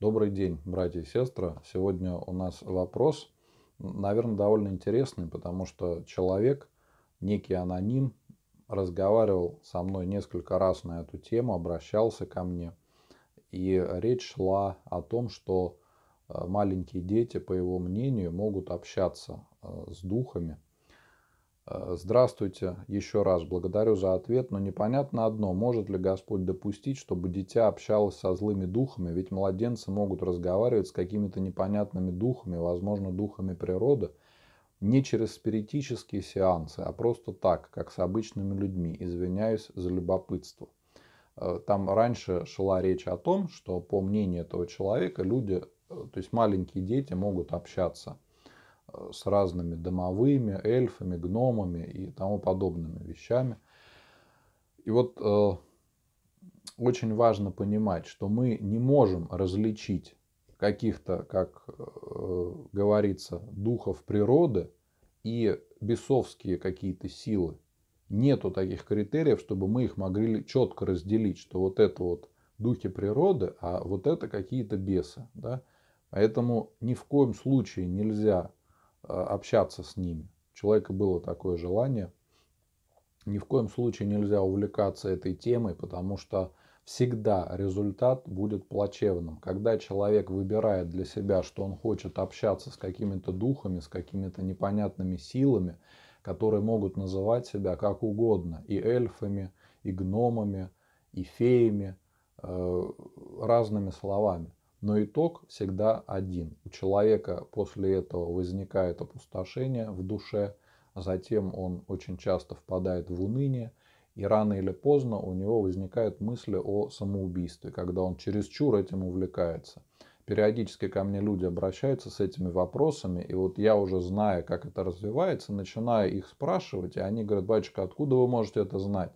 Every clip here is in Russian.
Добрый день, братья и сестры. Сегодня у нас вопрос, наверное, довольно интересный, потому что человек, некий аноним, разговаривал со мной несколько раз на эту тему, обращался ко мне. И речь шла о том, что э, маленькие дети, по его мнению, могут общаться э, с духами – Э, здравствуйте, еще раз благодарю за ответ, но непонятно одно, может ли Господь допустить, чтобы дитя общалось со злыми духами, ведь младенцы могут разговаривать с какими-то непонятными духами, возможно, духами природы, не через спиритические сеансы, а просто так, как с обычными людьми, извиняюсь за любопытство. Э, там раньше шла речь о том, что по мнению этого человека люди, э, то есть маленькие дети могут общаться – Э, с разными домовыми, эльфами, гномами и тому подобными вещами. И вот э, очень важно понимать, что мы не можем различить каких-то, как э, говорится, духов природы и бесовские какие-то силы. Нету таких критериев, чтобы мы их могли четко разделить, что вот это вот духи природы, а вот это какие-то бесы. Да? Поэтому ни в коем случае нельзя а, общаться с ними. У человека было такое желание. Ни в коем случае нельзя увлекаться этой темой, потому что всегда результат будет плачевным. Когда человек выбирает для себя, что он хочет общаться с какими-то духами, с какими-то непонятными силами, которые могут называть себя как угодно, и эльфами, и гномами, и феями, э, разными словами. Но итог всегда один. У человека после этого возникает опустошение в душе, а затем он очень часто впадает в уныние, и рано или поздно у него возникают мысли о самоубийстве, когда он чересчур этим увлекается. Периодически ко мне люди обращаются с этими вопросами, и вот я уже зная, как это развивается, начинаю их спрашивать, и они говорят, батюшка, откуда вы можете это знать?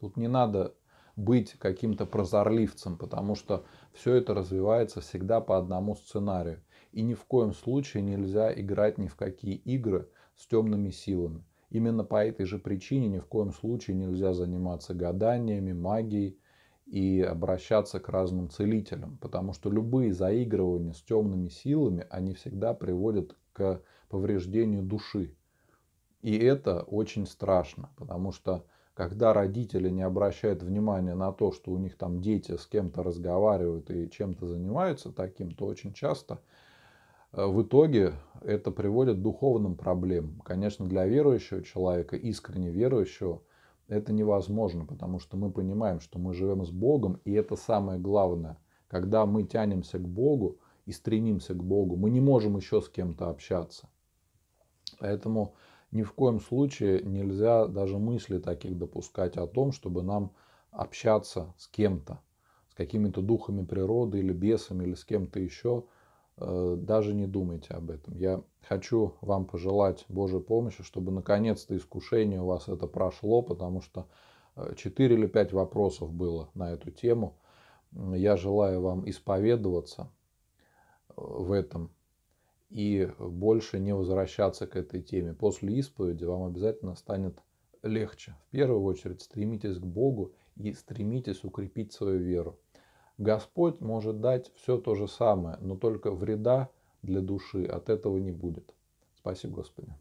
Тут не надо быть каким-то прозорливцем, потому что все это развивается всегда по одному сценарию. И ни в коем случае нельзя играть ни в какие игры с темными силами. Именно по этой же причине ни в коем случае нельзя заниматься гаданиями, магией и обращаться к разным целителям, потому что любые заигрывания с темными силами, они всегда приводят к повреждению души. И это очень страшно, потому что когда родители не обращают внимания на то, что у них там дети с кем-то разговаривают и чем-то занимаются таким, то очень часто э, в итоге это приводит к духовным проблемам. Конечно, для верующего человека, искренне верующего, это невозможно, потому что мы понимаем, что мы живем с Богом, и это самое главное. Когда мы тянемся к Богу и стремимся к Богу, мы не можем еще с кем-то общаться. Поэтому ни в коем случае нельзя даже мысли таких допускать о том, чтобы нам общаться с кем-то, с какими-то духами природы или бесами, или с кем-то еще. Э, даже не думайте об этом. Я хочу вам пожелать Божьей помощи, чтобы наконец-то искушение у вас это прошло, потому что 4 э, или 5 вопросов было на эту тему. Я желаю вам исповедоваться э, в этом и больше не возвращаться к этой теме. После исповеди вам обязательно станет легче. В первую очередь стремитесь к Богу и стремитесь укрепить свою веру. Господь может дать все то же самое, но только вреда для души от этого не будет. Спасибо, Господи.